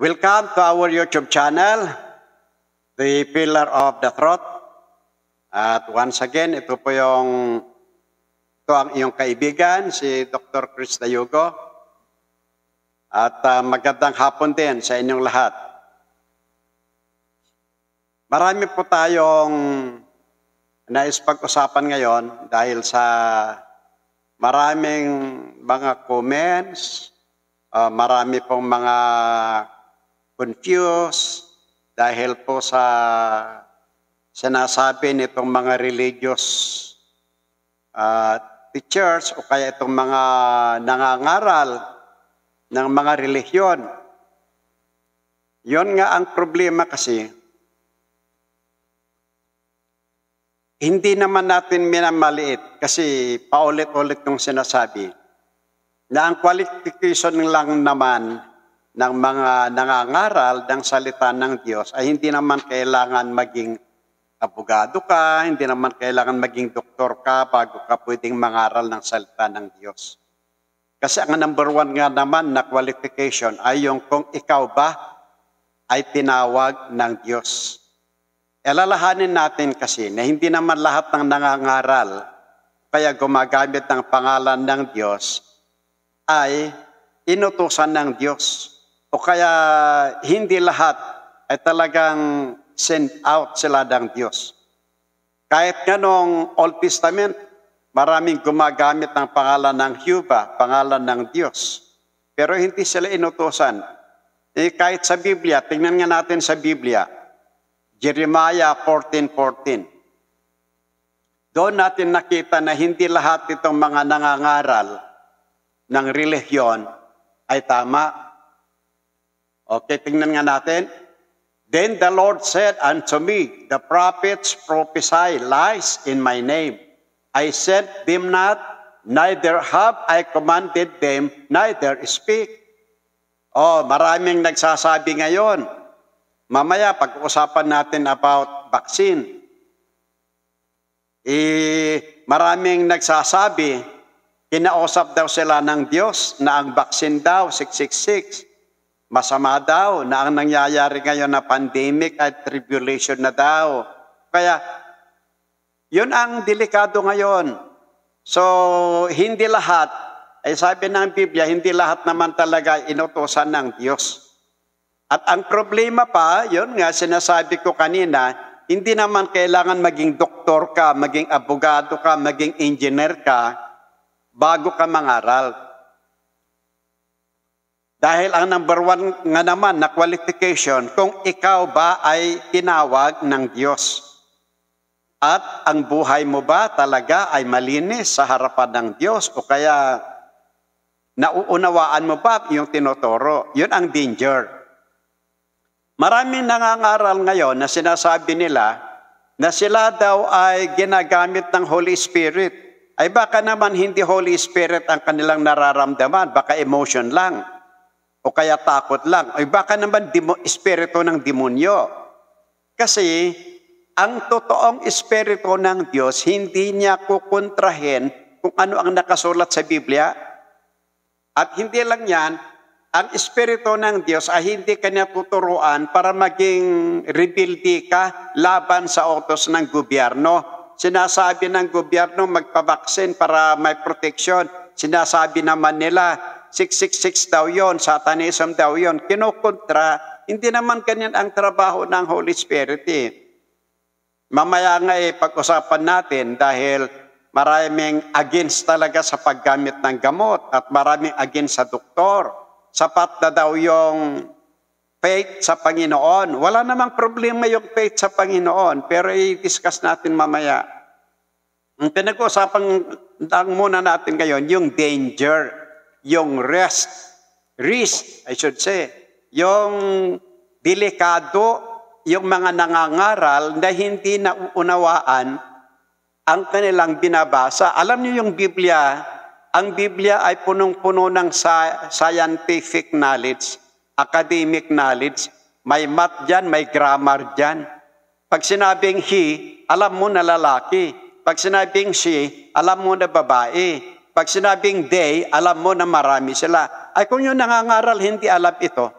Welcome to our YouTube channel, The Pillar of the Throat. At once again, ito po yung ito ang iyong kaibigan, si Dr. Chris Dayugo. At uh, magandang hapon din sa inyong lahat. Marami po tayong nais pag-usapan ngayon dahil sa maraming mga comments, uh, marami pong mga confused dahil po sa sinasabi nitong mga religious uh, teachers o kaya itong mga nangangaral ng mga relihiyon. Yon nga ang problema kasi, hindi naman natin minamaliit kasi paulit-ulit yung sinasabi na ang qualification lang naman ng mga nangangaral ng salita ng Diyos ay hindi naman kailangan maging abogado ka, hindi naman kailangan maging doktor ka bago ka pwedeng mangaral ng salita ng Diyos. Kasi ang number one nga naman na qualification ay yung kung ikaw ba ay tinawag ng Diyos. Alalahanin natin kasi na hindi naman lahat ng nangangaral kaya gumagamit ng pangalan ng Diyos ay inutusan ng Diyos o kaya hindi lahat ay talagang sent out sila ng Diyos. Kahit nga nung Old Testament, maraming gumagamit ng pangalan ng Huba, pangalan ng Diyos. Pero hindi sila inutosan. Eh, kahit sa Biblia, tingnan nga natin sa Biblia, Jeremiah 14.14. Doon natin nakita na hindi lahat itong mga nangangaral ng relihiyon ay tama Okay, tingnan nga natin. Then the Lord said unto me, The prophets prophesy lies in my name. I sent them not, neither have I commanded them, neither speak. Oh, maraming nagsasabi ngayon. Mamaya, pag-uusapan natin about vaccine. Eh, maraming nagsasabi, kinausap daw sila ng Diyos na ang vaccine daw, 666 Masama daw na ang nangyayari ngayon na pandemic at tribulation na daw. Kaya, yun ang delikado ngayon. So, hindi lahat, ay sabi ng Biblia, hindi lahat naman talaga inutosan ng Diyos. At ang problema pa, yun nga sinasabi ko kanina, hindi naman kailangan maging doktor ka, maging abogado ka, maging engineer ka, bago ka mangaral. Dahil ang number one nga naman na qualification, kung ikaw ba ay tinawag ng Diyos. At ang buhay mo ba talaga ay malinis sa harapan ng Diyos o kaya nauunawaan mo ba yung tinuturo? Yun ang danger. Maraming nangangaral ngayon na sinasabi nila na sila daw ay ginagamit ng Holy Spirit. Ay baka naman hindi Holy Spirit ang kanilang nararamdaman, baka emotion lang. O kaya takot lang. O baka naman demo, espiritu ng demonyo. Kasi ang totoong espiritu ng Diyos, hindi niya kukontrahin kung ano ang nakasulat sa Biblia. At hindi lang yan, ang espiritu ng Diyos ay hindi kanya tuturuan para maging rebelde ka laban sa otos ng gobyerno. Sinasabi ng gobyerno magpabaksin para may protection. Sinasabi naman nila 666 daw yon, satanism daw yon, kinukontra, hindi naman ganyan ang trabaho ng Holy Spirit eh. Mamaya nga eh, pag-usapan natin dahil maraming against talaga sa paggamit ng gamot at maraming against sa doktor. Sapat na daw yung faith sa Panginoon. Wala namang problema yung faith sa Panginoon, pero i-discuss natin mamaya. Ang pinag-uusapan lang muna natin ngayon, yung danger yung rest, risk, I should say, yung delikado, yung mga nangangaral na hindi nauunawaan ang kanilang binabasa. Alam niyo yung Biblia, ang Biblia ay punong-puno ng scientific knowledge, academic knowledge, may math dyan, may grammar dyan. Pag sinabing he, alam mo na lalaki. Pag sinabing she, alam mo na babae. Pag sinabing they, alam mo na marami sila. Ay kung yung nangangaral, hindi alam ito.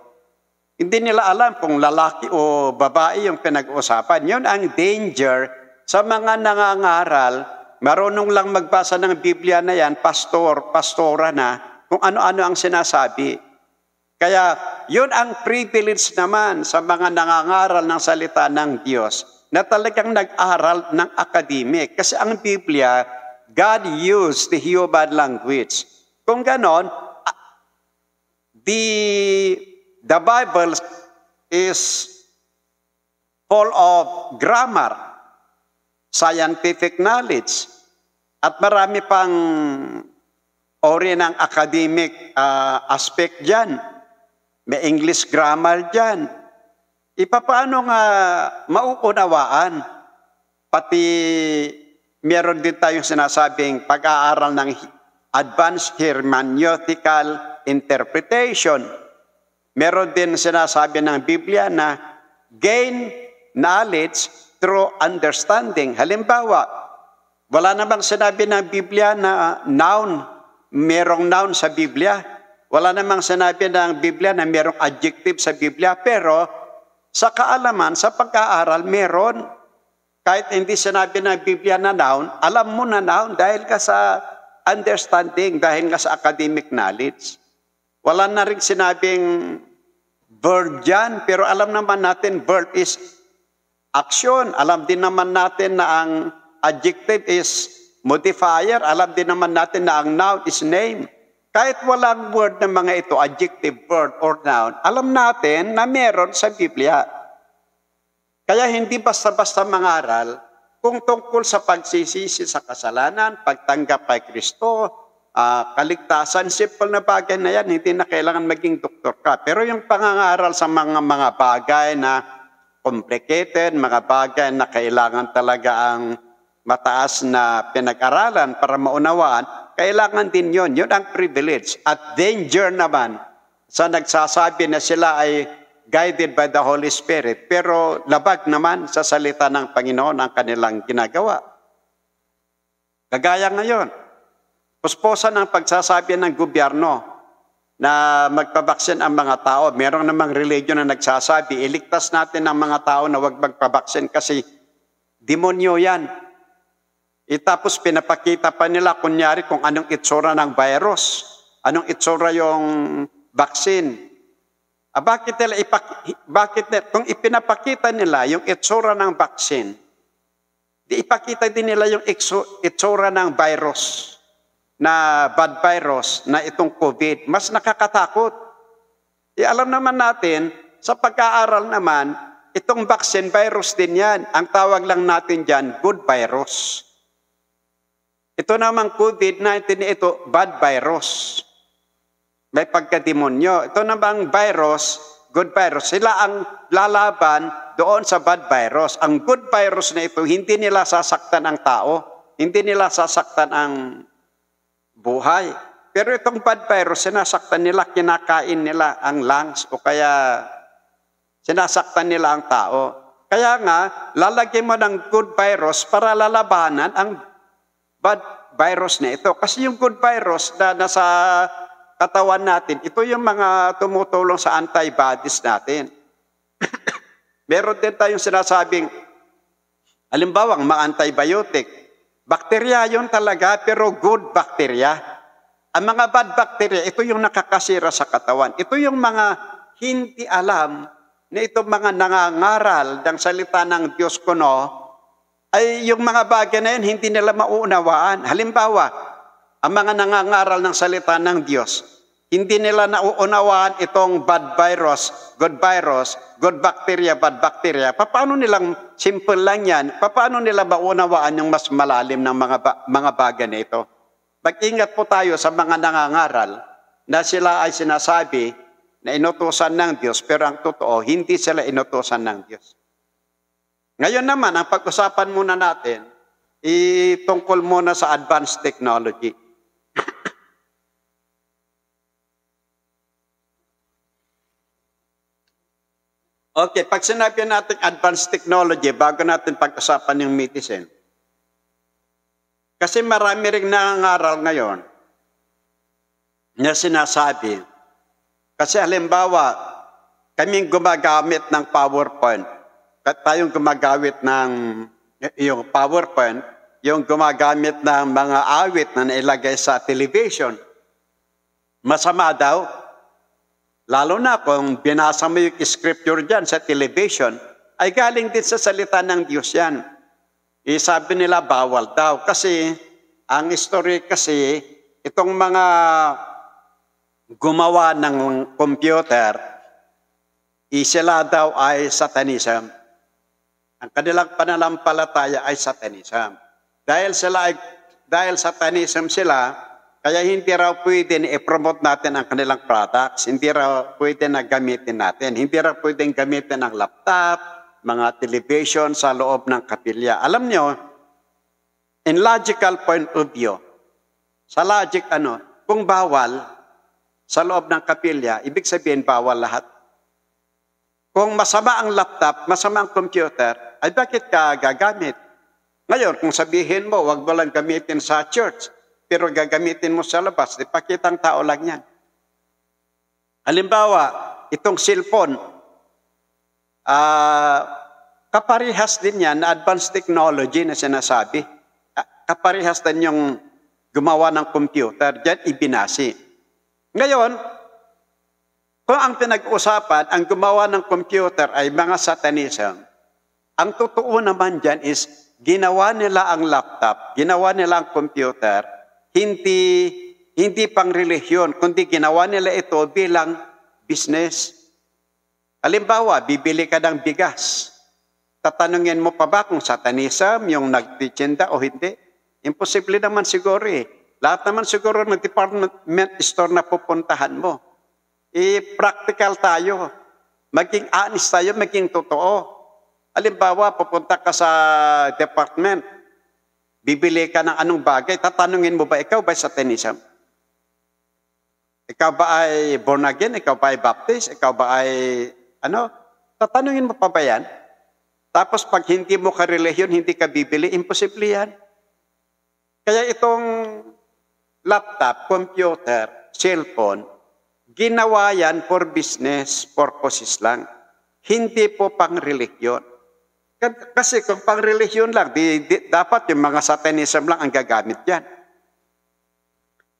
Hindi nila alam kung lalaki o babae yung pinag-uusapan. Yun ang danger sa mga nangangaral. Marunong lang magbasa ng Biblia na yan, pastor, pastora na, kung ano-ano ang sinasabi. Kaya yun ang privilege naman sa mga nangangaral ng salita ng Diyos na talagang nag-aral ng academic. Kasi ang Biblia, God used the human language. Kung ganon, ah, the, the Bible is full of grammar, scientific knowledge, at marami pang ori ng academic uh, aspect dyan. May English grammar dyan. Ipapaano nga mauunawaan pati meron din tayong sinasabing pag-aaral ng advanced hermeneutical interpretation. Meron din sinasabi ng Biblia na gain knowledge through understanding. Halimbawa, wala namang sinabi ng Biblia na ah, noun, merong noun sa Biblia. Wala namang sinabi ng Biblia na merong adjective sa Biblia, pero sa kaalaman, sa pag-aaral, meron kahit hindi sinabi ng Biblia na noun, alam mo na noun dahil ka sa understanding, dahil ka sa academic knowledge. Wala na rin sinabing verb dyan, pero alam naman natin verb is action. Alam din naman natin na ang adjective is modifier. Alam din naman natin na ang noun is name. Kahit walang word ng mga ito, adjective, verb, or noun, alam natin na meron sa Biblia. Kaya hindi basta-basta mangaral kung tungkol sa pagsisisi sa kasalanan, pagtanggap kay Kristo, uh, kaligtasan, simple na bagay na yan, hindi na kailangan maging doktor ka. Pero yung pangangaral sa mga mga bagay na complicated, mga bagay na kailangan talaga ang mataas na pinag-aralan para maunawaan, kailangan din yon Yun ang privilege. At danger naman sa nagsasabi na sila ay guided by the Holy Spirit. Pero labag naman sa salita ng Panginoon ang kanilang ginagawa. Kagaya ngayon, pusposan ang pagsasabi ng gobyerno na magpabaksin ang mga tao. Meron namang religion na nagsasabi, iligtas natin ang mga tao na huwag magpabaksin kasi demonyo yan. Itapos e pinapakita pa nila kunyari kung anong itsura ng virus, anong itsura yung vaccine, Ah, bakit nila ipak bakit nila, kung ipinapakita nila yung itsura ng vaccine, di ipakita din nila yung itsura ng virus na bad virus na itong COVID, mas nakakatakot. E alam naman natin, sa pag-aaral naman, itong vaccine virus din yan. Ang tawag lang natin dyan, good virus. Ito naman COVID-19 ito, bad virus. May pagkatimonyo. Ito na bang virus, good virus, sila ang lalaban doon sa bad virus. Ang good virus na ito, hindi nila sasaktan ang tao. Hindi nila sasaktan ang buhay. Pero itong bad virus, sinasaktan nila, kinakain nila ang lungs o kaya sinasaktan nila ang tao. Kaya nga, lalagyan mo ng good virus para lalabanan ang bad virus na ito. Kasi yung good virus na nasa katawan natin, ito yung mga tumutulong sa antibodies natin. Meron din tayong sinasabing, halimbawa, mga antibiotic. Bakterya yon talaga, pero good bacteria. Ang mga bad bacteria, ito yung nakakasira sa katawan. Ito yung mga hindi alam na itong mga nangangaral ng salita ng Diyos ko no, ay yung mga bagay na yun hindi nila mauunawaan. Halimbawa, ang mga nangangaral ng salita ng Diyos, hindi nila nauunawaan itong bad virus, good virus, good bacteria, bad bacteria. Paano nilang, simple lang yan, paano nila maunawaan yung mas malalim ng mga, ba, mga bagay na ito? Mag-ingat po tayo sa mga nangangaral na sila ay sinasabi na inutusan ng Diyos, pero ang totoo, hindi sila inutusan ng Diyos. Ngayon naman, ang pag-usapan muna natin, itungkol muna sa advanced technology. Okay, pag sinabi natin advanced technology, bago natin pag-usapan yung medicine, kasi marami rin nangangaral ngayon na sinasabi. Kasi halimbawa, kaming gumagamit ng PowerPoint, at tayong gumagawit ng yung PowerPoint, yung gumagamit ng mga awit na nailagay sa television, masama daw Lalo na kung binasa mo yung scripture dyan sa television, ay galing din sa salita ng Diyos yan. E sabi nila bawal daw kasi ang history kasi itong mga gumawa ng computer, e sila daw ay satanism. Ang kanilang panalampalataya ay satanism. Dahil sila ay, dahil satanism sila, kaya hindi raw pwede i-promote natin ang kanilang products, hindi raw pwede na gamitin natin, hindi raw pwede gamitin ang laptop, mga television sa loob ng kapilya. Alam nyo, in logical point of view, sa logic ano, kung bawal sa loob ng kapilya, ibig sabihin bawal lahat. Kung masama ang laptop, masama ang computer, ay bakit ka gagamit? Ngayon, kung sabihin mo, wag mo lang gamitin sa church, pero gagamitin mo sa labas, ipakitang tao lang yan. Halimbawa, itong cellphone, uh, ah, kaparihas din yan na advanced technology na sinasabi. Ah, kaparihas din yung gumawa ng computer, dyan ibinasi. Ngayon, kung ang pinag-usapan, ang gumawa ng computer ay mga satanism, ang totoo naman dyan is ginawa nila ang laptop, ginawa nila ang computer, hindi hindi pang relihiyon, kundi ginawa nila ito bilang business. Halimbawa, bibili ka ng bigas. Tatanungin mo pa ba kung satanism yung nagtitinda o hindi? Imposible naman siguro eh. Lahat naman siguro ng department store na pupuntahan mo. I-practical tayo. Maging honest tayo, maging totoo. Halimbawa, pupunta ka sa department, Bibili ka ng anong bagay, tatanungin mo ba, ikaw ba sa satanism? Ikaw ba ay born again? Ikaw ba ay baptist? Ikaw ba ay ano? Tatanungin mo pa ba yan? Tapos pag hindi mo ka relihiyon, hindi ka bibili, imposible yan. Kaya itong laptop, computer, cellphone, ginawa yan for business purposes lang. Hindi po pang relihiyon. Kasi kung pang relihiyon lang, di, di, dapat yung mga satanism lang ang gagamit yan.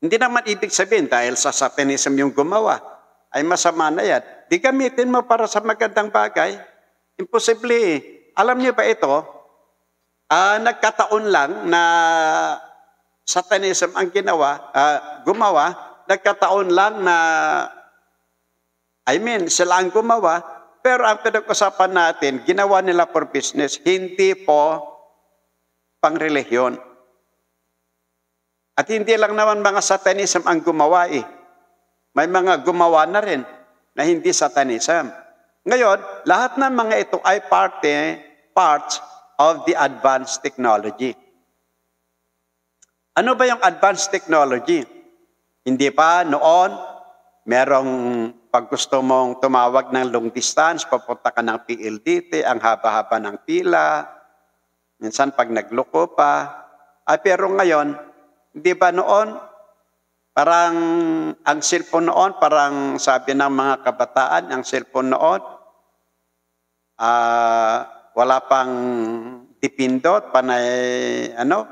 Hindi naman ibig sabihin dahil sa satanism yung gumawa, ay masama na yan. Di gamitin mo para sa magandang bagay. Imposible eh. Alam niyo ba ito? Uh, nagkataon lang na satanism ang ginawa, uh, gumawa, nagkataon lang na, I mean, sila ang gumawa, pero ang pinag-usapan natin, ginawa nila for business, hindi po pang-relihiyon. At hindi lang naman mga satanism ang gumawa eh. May mga gumawa na rin na hindi satanism. Ngayon, lahat ng mga ito ay parte, parts of the advanced technology. Ano ba yung advanced technology? Hindi pa noon merong pag gusto mong tumawag ng long distance, papunta ka ng PLDT, ang haba-haba ng pila. Minsan pag nagloko pa. Ah, pero ngayon, di ba noon, parang ang cellphone noon, parang sabi ng mga kabataan, ang cellphone noon, ah, wala pang dipindot, panay, ano,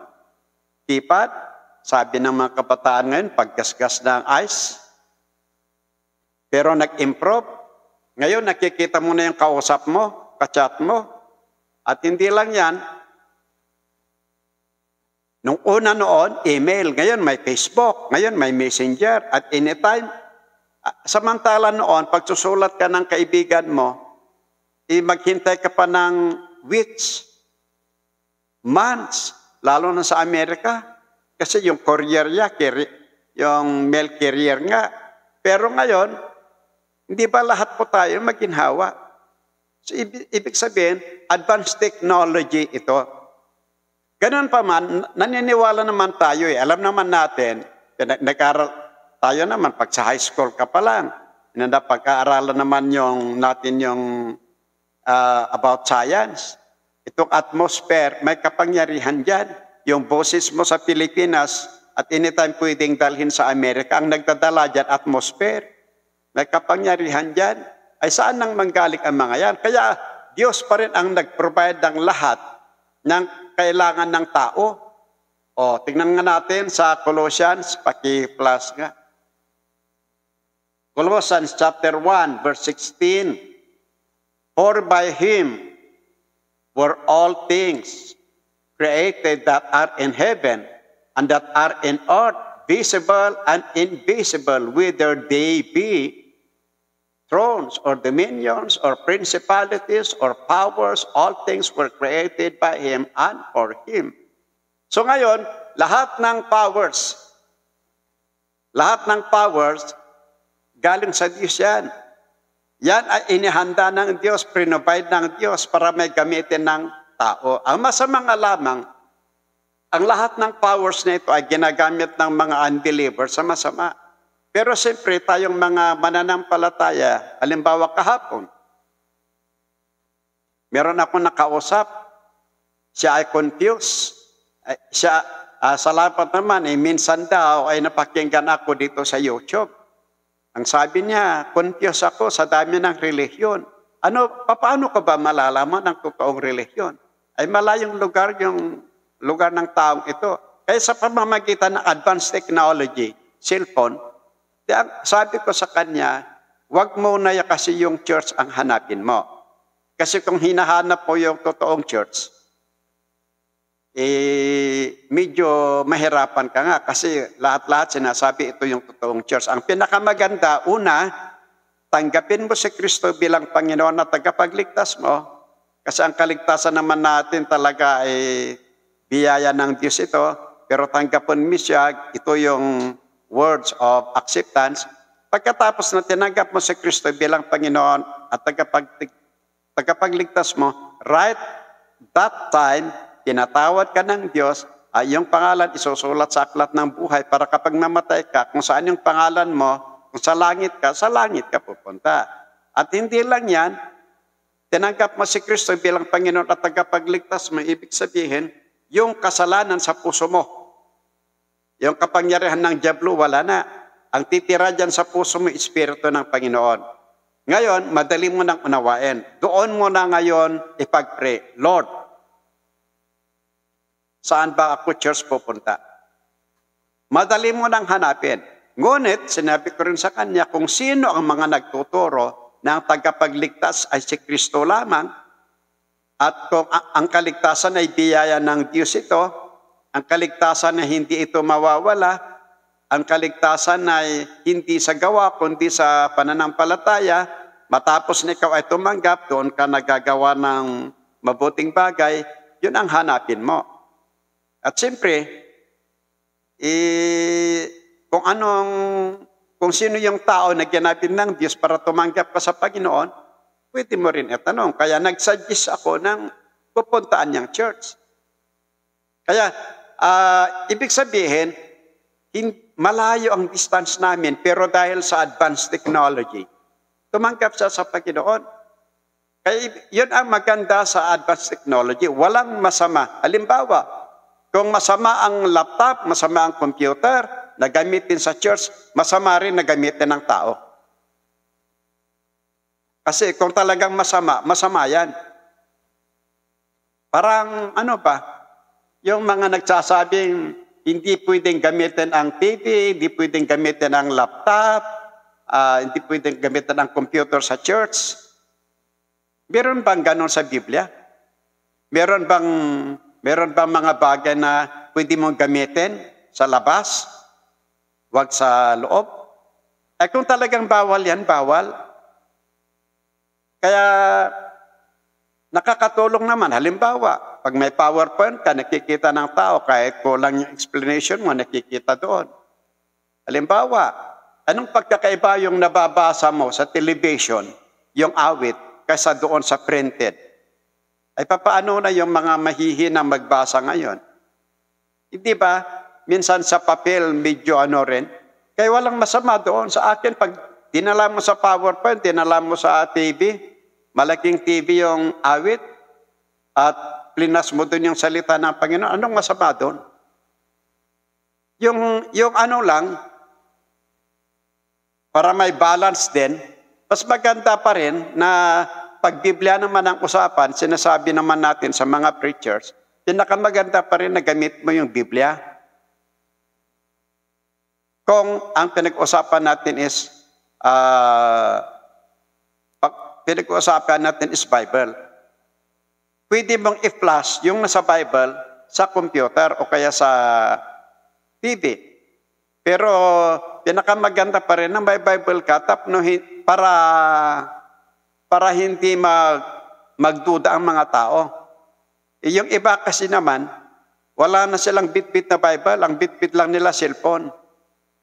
keypad. Sabi ng mga kabataan ngayon, paggasgas ng ice, pero nag-improve. Ngayon, nakikita mo na yung kausap mo, kachat mo. At hindi lang yan. Nung una noon, email. Ngayon, may Facebook. Ngayon, may Messenger. At anytime. Ah, samantala noon, pagsusulat ka ng kaibigan mo, eh maghintay ka pa ng weeks, months, lalo na sa Amerika. Kasi yung courier niya, yung mail carrier nga. Pero ngayon, hindi ba lahat po tayo maginhawa? So, ibig, sabihin, advanced technology ito. Ganun pa man, naniniwala naman tayo eh. Alam naman natin, nag-aral tayo naman, pag sa high school ka pa lang, inanda pag-aaralan naman yung, natin yung uh, about science. Itong atmosphere, may kapangyarihan dyan. Yung boses mo sa Pilipinas at anytime pwedeng dalhin sa Amerika, ang nagdadala dyan, atmosphere may kapangyarihan dyan, ay saan nang manggalik ang mga yan? Kaya Diyos pa rin ang nag-provide ng lahat ng kailangan ng tao. O, tingnan nga natin sa Colossians, paki-plus nga. Colossians chapter 1, verse 16, For by Him were all things created that are in heaven and that are in earth, visible and invisible, whether they be thrones or dominions or principalities or powers, all things were created by Him and for Him. So ngayon, lahat ng powers, lahat ng powers, galing sa Diyos yan. Yan ay inihanda ng Diyos, pinovide ng Diyos para may gamitin ng tao. Ang masama nga lamang, ang lahat ng powers na ito ay ginagamit ng mga unbeliever sa masama. Pero siyempre tayong mga mananampalataya, halimbawa kahapon, meron ako nakausap, siya ay confused. Siya, uh, ah, salamat naman, eh, minsan daw ay napakinggan ako dito sa YouTube. Ang sabi niya, confused ako sa dami ng relihiyon. Ano, paano ka ba malalaman ang totoong relihiyon? Ay malayong lugar yung lugar ng taong ito. Kaya eh, sa pamamagitan ng advanced technology, cellphone, sabi ko sa kanya, huwag mo na kasi yung church ang hanapin mo. Kasi kung hinahanap mo yung totoong church, eh, medyo mahirapan ka nga kasi lahat-lahat sinasabi ito yung totoong church. Ang pinakamaganda, una, tanggapin mo si Kristo bilang Panginoon na tagapagligtas mo. Kasi ang kaligtasan naman natin talaga ay eh, biyaya ng Diyos ito, pero tanggapin mo siya, ito yung words of acceptance. Pagkatapos na tinanggap mo si Kristo bilang Panginoon at tagapag, tagapagligtas mo, right that time, tinatawad ka ng Diyos ay ah, yung pangalan isusulat sa aklat ng buhay para kapag namatay ka, kung saan yung pangalan mo, kung sa langit ka, sa langit ka pupunta. At hindi lang yan, tinanggap mo si Kristo bilang Panginoon at tagapagligtas mo, ibig sabihin, yung kasalanan sa puso mo. Yung kapangyarihan ng Diablo, wala na. Ang titira dyan sa puso mo, Espiritu ng Panginoon. Ngayon, madali mo nang unawain. Doon mo na ngayon ipag-pray, Lord, saan ba ako church pupunta? Madali mo nang hanapin. Ngunit, sinabi ko rin sa kanya, kung sino ang mga nagtuturo na ang tagapagligtas ay si Kristo lamang, at kung ang kaligtasan ay biyaya ng Diyos ito, ang kaligtasan na hindi ito mawawala, ang kaligtasan ay hindi sa gawa kundi sa pananampalataya, matapos na ikaw ay tumanggap, doon ka nagagawa ng mabuting bagay, yun ang hanapin mo. At siyempre, eh, kung anong, kung sino yung tao na ginapin ng Diyos para tumanggap ka sa Panginoon, Pwede mo rin itanong. Kaya nagsuggest ako ng pupuntaan niyang church. Kaya, uh, ibig sabihin, in, malayo ang distance namin, pero dahil sa advanced technology, tumanggap siya sa Panginoon. Kaya yun ang maganda sa advanced technology. Walang masama. Halimbawa, kung masama ang laptop, masama ang computer, na gamitin sa church, masama rin na gamitin ng tao. Kasi kung talagang masama, masama yan. Parang ano pa, yung mga nagsasabing hindi pwedeng gamitin ang TV, hindi pwedeng gamitin ang laptop, uh, hindi pwedeng gamitin ang computer sa church. Meron bang ganon sa Biblia? Meron bang, meron bang mga bagay na pwede mong gamitin sa labas? Huwag sa loob? Eh kung talagang bawal yan, bawal. Kaya nakakatulong naman. Halimbawa, pag may PowerPoint ka, nakikita ng tao, kahit kulang yung explanation mo, nakikita doon. Halimbawa, anong pagkakaiba yung nababasa mo sa television, yung awit, kaysa doon sa printed? Ay papaano na yung mga mahihina magbasa ngayon? Hindi eh, ba? Minsan sa papel, medyo ano rin. Kaya walang masama doon. Sa akin, pag Dinala mo sa PowerPoint, dinala mo sa TV, malaking TV yung awit, at plinas mo doon yung salita ng Panginoon, anong masama doon? Yung, yung ano lang, para may balance din, mas maganda pa rin na pag Biblia naman ang usapan, sinasabi naman natin sa mga preachers, pinakamaganda pa rin na gamit mo yung Biblia. Kung ang pinag-usapan natin is uh, pag pinag-uusapan natin is Bible. Pwede bang i-flash yung nasa Bible sa computer o kaya sa TV? Pero pinakamaganda pa rin na may Bible ka tapno para para hindi mag, magduda ang mga tao. E yung iba kasi naman, wala na silang bitbit na Bible, ang bitbit lang nila cellphone.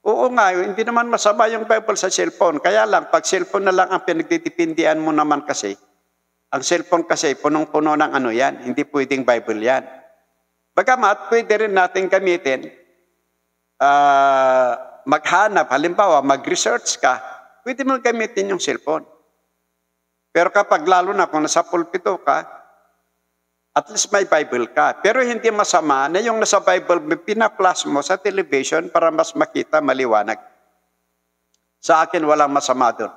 Oo nga, hindi naman masama yung Bible sa cellphone. Kaya lang, pag cellphone na lang ang pinagtitipindian mo naman kasi, ang cellphone kasi punong-puno ng ano yan, hindi pwedeng Bible yan. Bagamat, pwede rin natin gamitin, uh, maghanap, halimbawa, mag-research ka, pwede mo gamitin yung cellphone. Pero kapag lalo na kung nasa pulpito ka, at least may Bible ka. Pero hindi masama na yung nasa Bible, pinaplas mo sa television para mas makita maliwanag. Sa akin, walang masama doon.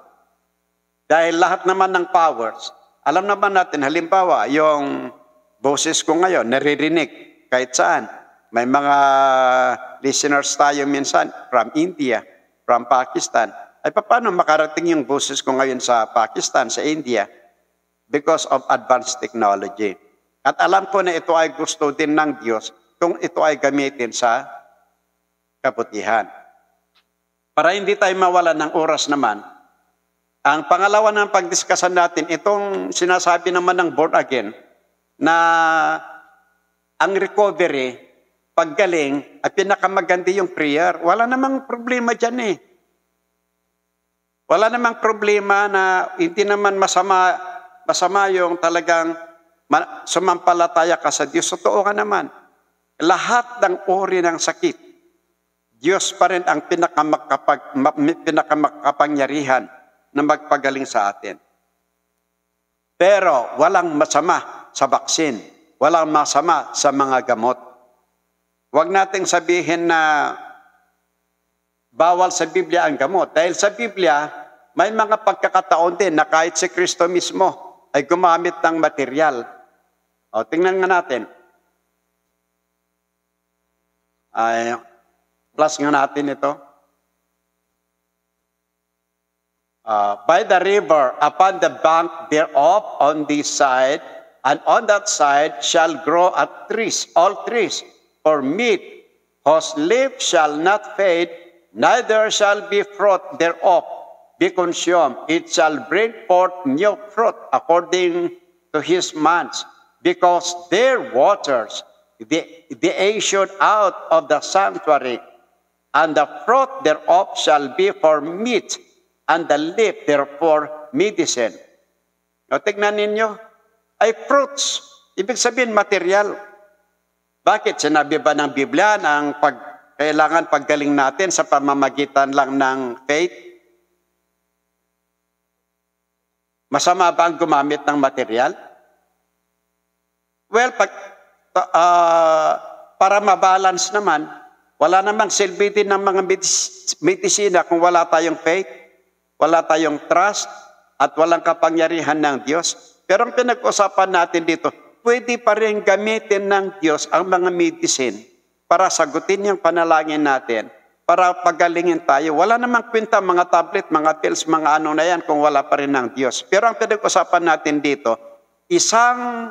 Dahil lahat naman ng powers, alam naman natin, halimbawa, yung boses ko ngayon, naririnig kahit saan. May mga listeners tayo minsan from India, from Pakistan. Ay paano makarating yung boses ko ngayon sa Pakistan, sa India? Because of advanced technology. At alam ko na ito ay gusto din ng Diyos kung ito ay gamitin sa kabutihan. Para hindi tayo mawala ng oras naman, ang pangalawa ng pagdiskasan natin, itong sinasabi naman ng born again, na ang recovery, paggaling, at pinakamaganda yung prayer. Wala namang problema dyan eh. Wala namang problema na hindi naman masama, masama yung talagang sumampalataya ka sa Diyos, totoo ka naman. Lahat ng uri ng sakit, Diyos pa rin ang pinakamagkapag, pinakamakapangyarihan na magpagaling sa atin. Pero walang masama sa baksin. Walang masama sa mga gamot. Huwag nating sabihin na bawal sa Biblia ang gamot. Dahil sa Biblia, may mga pagkakataon din na kahit si Kristo mismo ay gumamit ng material o, tingnan nga natin. Ay, plus nga natin ito. Uh, by the river, upon the bank thereof, on this side, and on that side shall grow at trees, all trees, for meat, whose leaf shall not fade, neither shall be fruit thereof be consumed. It shall bring forth new fruit according to his months because their waters they, they issued out of the sanctuary, and the fruit thereof shall be for meat, and the leaf therefore medicine. O, tignan ninyo, ay fruits. Ibig sabihin, material. Bakit? Sinabi ba ng Biblia na ang pag, kailangan paggaling natin sa pamamagitan lang ng faith? Masama ba ang gumamit ng material? Well, pag, uh, para mabalance naman, wala namang silbi din ng mga medis- medisina kung wala tayong faith, wala tayong trust, at walang kapangyarihan ng Diyos. Pero ang pinag-usapan natin dito, pwede pa rin gamitin ng Diyos ang mga medicine para sagutin yung panalangin natin, para pagalingin tayo. Wala namang kwenta mga tablet, mga pills, mga ano na yan kung wala pa rin ng Diyos. Pero ang pinag-usapan natin dito, isang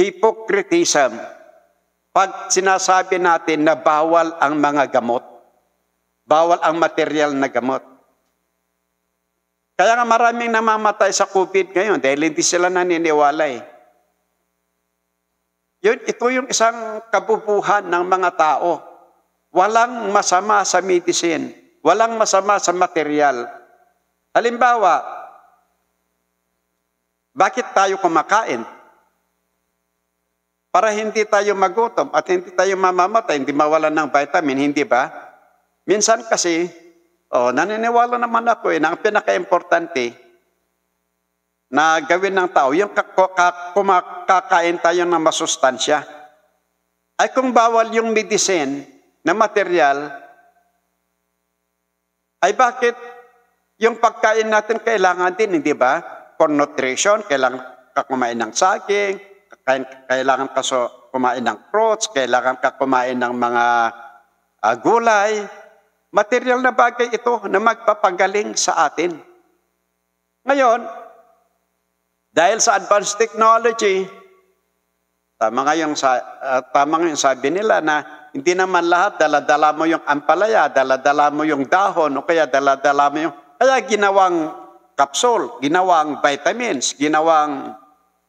hypocritism, pag sinasabi natin na bawal ang mga gamot, bawal ang material na gamot. Kaya nga maraming namamatay sa COVID ngayon dahil hindi sila naniniwala eh. Yun, ito yung isang kabubuhan ng mga tao. Walang masama sa medicine. Walang masama sa material. Halimbawa, bakit tayo kumakain? Para hindi tayo magutom at hindi tayo mamamatay, hindi mawalan ng vitamin, hindi ba? Minsan kasi, oh, naniniwala naman ako eh, na ang pinaka-importante na gawin ng tao, yung kakain tayo ng masustansya. Ay kung bawal yung medicine na material, ay bakit yung pagkain natin kailangan din, hindi ba? For nutrition, kailangan kakumain ng saging, kailangan ka so kumain ng fruits, kailangan ka kumain ng mga uh, gulay. Material na bagay ito na magpapagaling sa atin. Ngayon, dahil sa advanced technology, tama nga yung, sa, uh, tama nga yung sabi nila na hindi naman lahat daladala mo yung ampalaya, daladala mo yung dahon, o kaya daladala mo yung... Kaya ginawang kapsul, ginawang vitamins, ginawang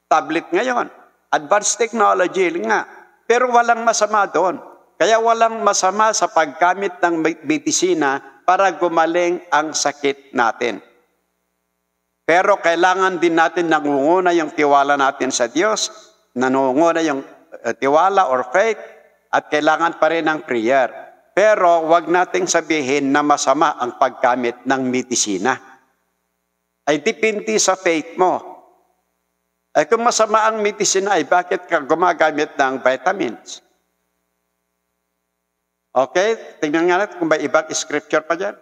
tablet ngayon. Advanced technology nga. Pero walang masama doon. Kaya walang masama sa paggamit ng medisina para gumaling ang sakit natin. Pero kailangan din natin nangunguna yung tiwala natin sa Diyos, nangunguna yung uh, tiwala or faith, at kailangan pa rin ng prayer. Pero wag nating sabihin na masama ang paggamit ng medisina ay dipinti sa faith mo. Eh kung masama ang medisina ay bakit ka gumagamit ng vitamins? Okay, tingnan nga natin kung may ibang scripture pa dyan.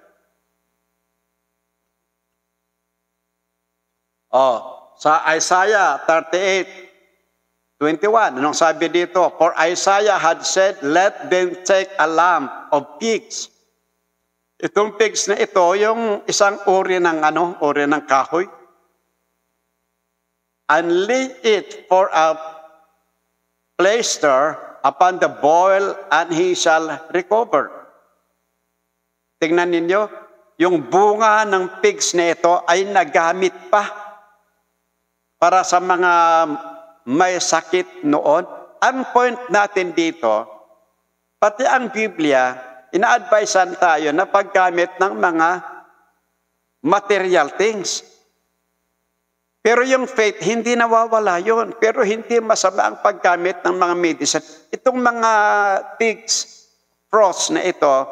Oh, sa Isaiah 38, 21, anong sabi dito? For Isaiah had said, let them take a lamb of pigs. Itong pigs na ito, yung isang uri ng ano, uri ng kahoy and lay it for a plaster upon the boil and he shall recover. Tingnan ninyo, yung bunga ng pigs na ito ay nagamit pa para sa mga may sakit noon. Ang point natin dito, pati ang Biblia, ina-advisean tayo na paggamit ng mga material things pero yung faith, hindi nawawala yon. Pero hindi masama ang paggamit ng mga medicine. Itong mga pigs, fruits na ito,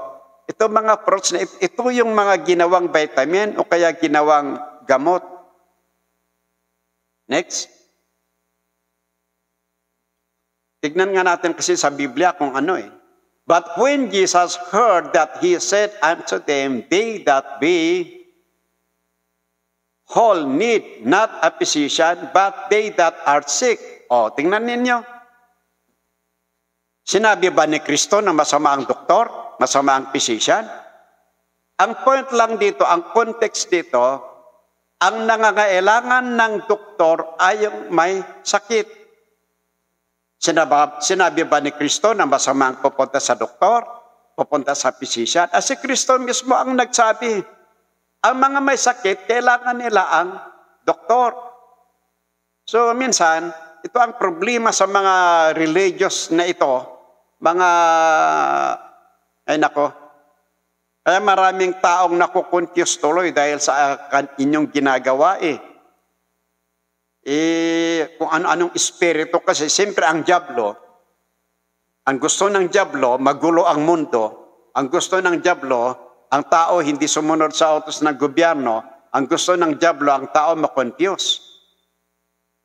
itong mga fruits na ito, ito yung mga ginawang vitamin o kaya ginawang gamot. Next. Tignan nga natin kasi sa Biblia kung ano eh. But when Jesus heard that he said unto them, They that be whole need not a physician, but they that are sick. O, tingnan ninyo. Sinabi ba ni Kristo na masama ang doktor? Masama ang physician? Ang point lang dito, ang context dito, ang nangangailangan ng doktor ay may sakit. Sinabi, sinabi ba ni Kristo na masama ang pupunta sa doktor? Pupunta sa physician? At si Kristo mismo ang nagsabi, ang mga may sakit, kailangan nila ang doktor. So minsan, ito ang problema sa mga religious na ito, mga, ay nako, kaya maraming taong nakukonfuse tuloy dahil sa inyong ginagawa eh. Eh, kung ano-anong espiritu kasi, siyempre ang Diablo, ang gusto ng Diablo, magulo ang mundo. Ang gusto ng Diablo, ang tao hindi sumunod sa utos ng gobyerno, ang gusto ng Diablo, ang tao makonfuse.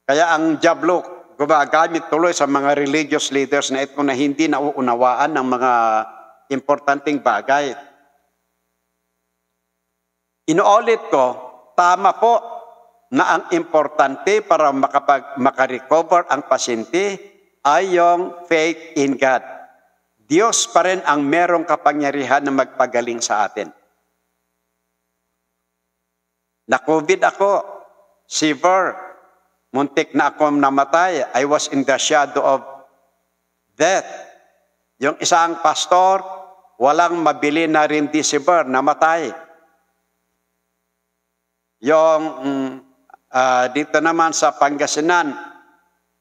Kaya ang Diablo gumagamit tuloy sa mga religious leaders na ito na hindi nauunawaan ng mga importanteng bagay. Inuulit ko, tama po na ang importante para makapag, makarecover ang pasyente ay yung faith in God. Diyos pa rin ang merong kapangyarihan na magpagaling sa atin. Na-COVID ako, severe, muntik na akong namatay. I was in the shadow of death. Yung isang pastor, walang mabili na rin receiver, namatay. Yung uh, dito naman sa Pangasinan,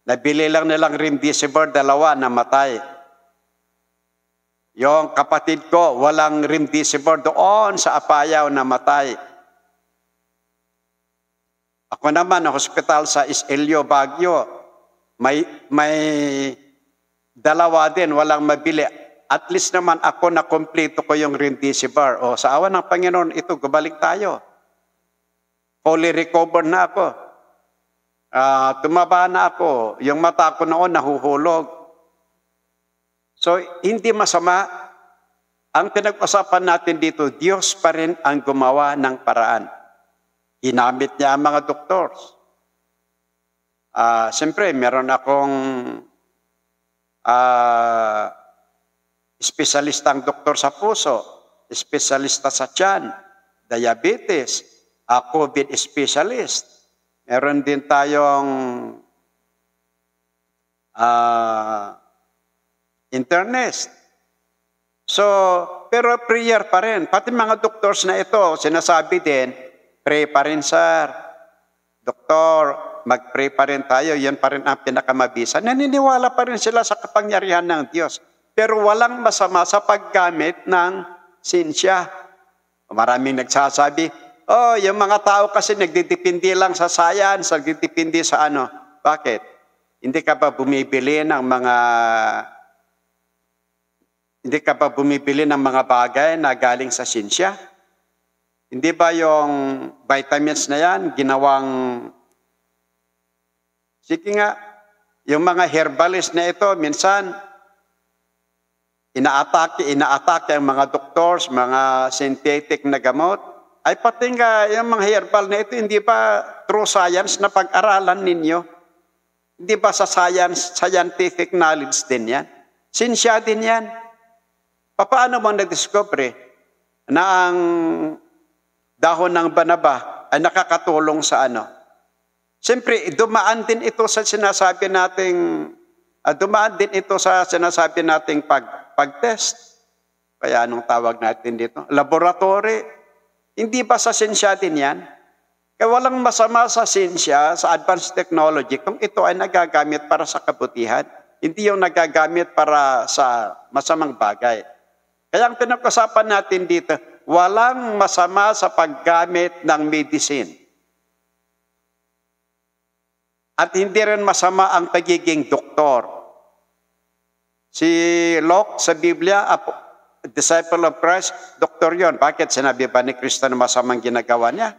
nabili lang nilang remdesivir, dalawa, namatay. Yung kapatid ko, walang remdesivir doon sa Apayaw na matay. Ako naman, na hospital sa Iselio, Baguio, may, may dalawa din, walang mabili. At least naman ako na kompleto ko yung remdesivir. O sa awa ng Panginoon, ito, gabalik tayo. Fully recover na ako. Uh, tumaba na ako. Yung mata ko noon nahuhulog. So, hindi masama. Ang pinag-usapan natin dito, Diyos pa rin ang gumawa ng paraan. Ginamit niya ang mga doktors. Uh, Siyempre, meron akong uh, espesyalistang doktor sa puso, espesyalista sa tiyan, diabetes, uh, COVID specialist. Meron din tayong uh, internet. So, pero prayer pa rin. Pati mga doctors na ito, sinasabi din, pray pa rin sir. Doktor, mag-pray pa rin tayo. Yan pa rin ang pinakamabisa. Naniniwala pa rin sila sa kapangyarihan ng Diyos. Pero walang masama sa paggamit ng sinsya. Maraming nagsasabi, oh, yung mga tao kasi nagdidipindi lang sa science, nagdidipindi sa ano. Bakit? Hindi ka ba bumibili ng mga hindi ka ba bumibili ng mga bagay na galing sa sinsya? Hindi ba yung vitamins na yan, ginawang... Sige nga, yung mga herbalist na ito, minsan, inaatake, inaatake ang mga doctors, mga synthetic na gamot. Ay pati nga yung mga herbal na ito, hindi ba true science na pag-aralan ninyo? Hindi ba sa science, scientific knowledge din yan? Sinsya din yan. Paano mo nagdiskubre na ang dahon ng banaba ay nakakatulong sa ano? Siyempre, dumaan din ito sa sinasabi nating uh, dumaan din ito sa sinasabi nating pag pagtest. Kaya anong tawag natin dito? Laboratory. Hindi ba sa sensya din yan? Kaya walang masama sa sensya, sa advanced technology, kung ito ay nagagamit para sa kabutihan. Hindi yung nagagamit para sa masamang bagay. Kaya ang pinag-usapan natin dito, walang masama sa paggamit ng medicine. At hindi rin masama ang pagiging doktor. Si Locke sa Biblia, disciple of Christ, doktor yon. Bakit sinabi ba ni Kristo na masamang ginagawa niya?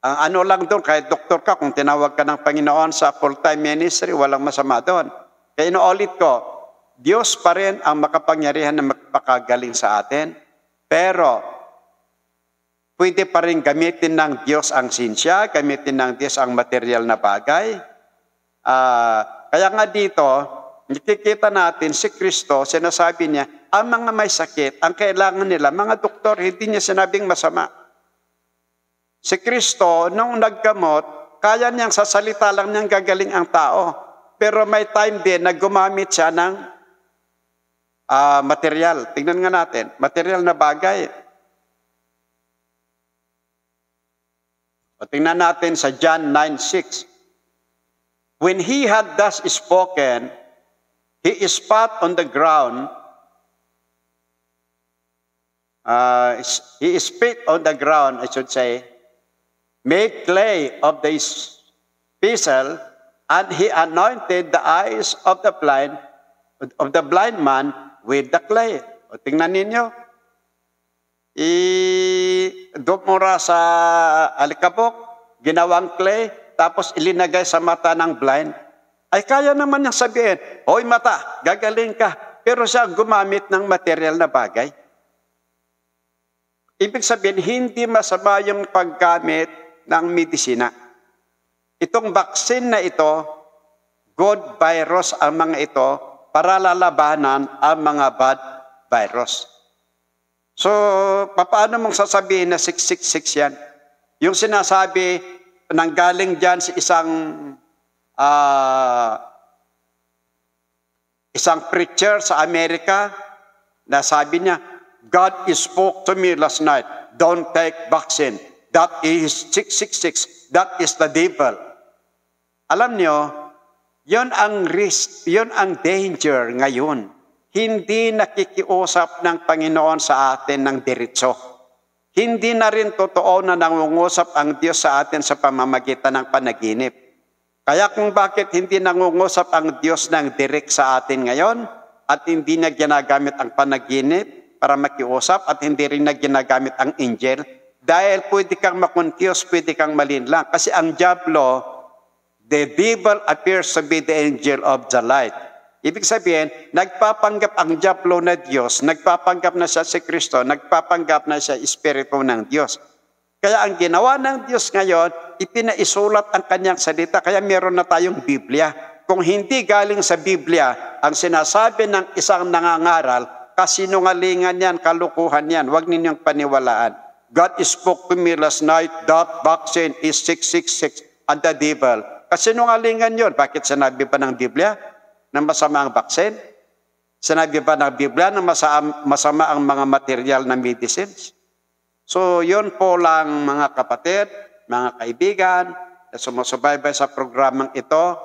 Ang ano lang doon, kahit doktor ka, kung tinawag ka ng Panginoon sa full-time ministry, walang masama doon. Kaya inuulit ko, Diyos pa rin ang makapangyarihan na magpakagaling sa atin, pero pwede pa rin gamitin ng Diyos ang sinsya, gamitin ng Diyos ang material na bagay. Uh, kaya nga dito, nakikita natin si Kristo, sinasabi niya, ang mga may sakit, ang kailangan nila, mga doktor, hindi niya sinabing masama. Si Kristo, nung nagkamot, kaya niyang sa salita lang niyang gagaling ang tao. Pero may time din na gumamit siya ng uh, material. Tingnan nga natin, material na bagay. O tingnan natin sa John 9.6. When he had thus spoken, he spat on the ground. Uh, he spit on the ground, I should say. Make clay of this pestle, and he anointed the eyes of the blind of the blind man with the clay. O tingnan ninyo. I-dumura sa alikabok, ginawang clay, tapos ilinagay sa mata ng blind. Ay kaya naman niyang sabihin, Hoy mata, gagaling ka. Pero siya gumamit ng material na bagay. Ibig sabihin, hindi masama yung paggamit ng medisina. Itong vaccine na ito, God virus ang mga ito, para lalabanan ang mga bad virus. So, paano mong sasabihin na 666 yan? Yung sinasabi, nanggaling dyan si isang uh, isang preacher sa Amerika, na sabi niya, God spoke to me last night, don't take vaccine. That is 666. That is the devil. Alam niyo, Yon ang risk, yon ang danger ngayon. Hindi nakikiusap ng Panginoon sa atin ng diretso. Hindi na rin totoo na nangungusap ang Diyos sa atin sa pamamagitan ng panaginip. Kaya kung bakit hindi nangungusap ang Diyos ng direk sa atin ngayon at hindi niya ginagamit ang panaginip para makiusap at hindi rin niya ginagamit ang angel, dahil pwede kang makonfuse, pwede kang malinlang. Kasi ang Diablo, The devil appears to be the angel of the light. Ibig sabihin, nagpapanggap ang Diablo na Diyos, nagpapanggap na siya si Kristo, nagpapanggap na siya Espiritu ng Diyos. Kaya ang ginawa ng Diyos ngayon, ipinaisulat ang kanyang salita, kaya meron na tayong Biblia. Kung hindi galing sa Biblia, ang sinasabi ng isang nangangaral, kasinungalingan yan, kalukuhan yan, huwag ninyong paniwalaan. God spoke to me last night that vaccine is 666 and the devil Kasinungalingan yun. Bakit sinabi pa ng Biblia na masama ang vaccine? Sinabi pa ng Biblia na masama, ang mga material na medicines? So yon po lang mga kapatid, mga kaibigan na sumusubaybay sa programang ito.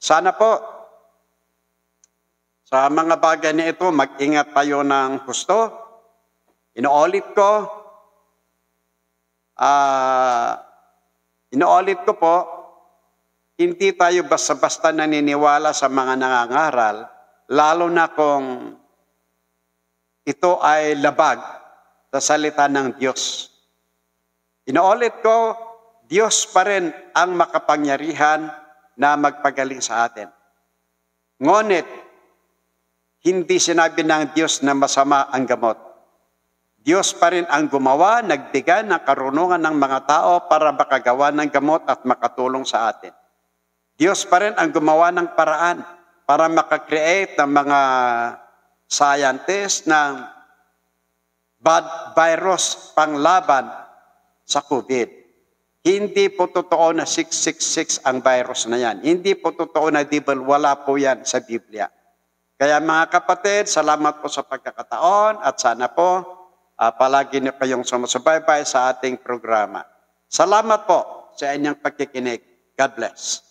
Sana po sa mga bagay na ito, mag-ingat tayo ng gusto. Inuulit ko, uh, inuulit ko po, hindi tayo basta-basta naniniwala sa mga nangangaral, lalo na kung ito ay labag sa salita ng Diyos. Inaulit ko, Diyos pa rin ang makapangyarihan na magpagaling sa atin. Ngunit, hindi sinabi ng Diyos na masama ang gamot. Diyos pa rin ang gumawa, nagbigay ng karunungan ng mga tao para makagawa ng gamot at makatulong sa atin. Diyos pa rin ang gumawa ng paraan para makakreate ng mga scientists ng bad virus panglaban sa COVID. Hindi po totoo na 666 ang virus na yan. Hindi po totoo na devil. Wala po yan sa Biblia. Kaya mga kapatid, salamat po sa pagkakataon at sana po uh, palagi niyo kayong sumusubaybay sa ating programa. Salamat po sa inyong pagkikinig. God bless.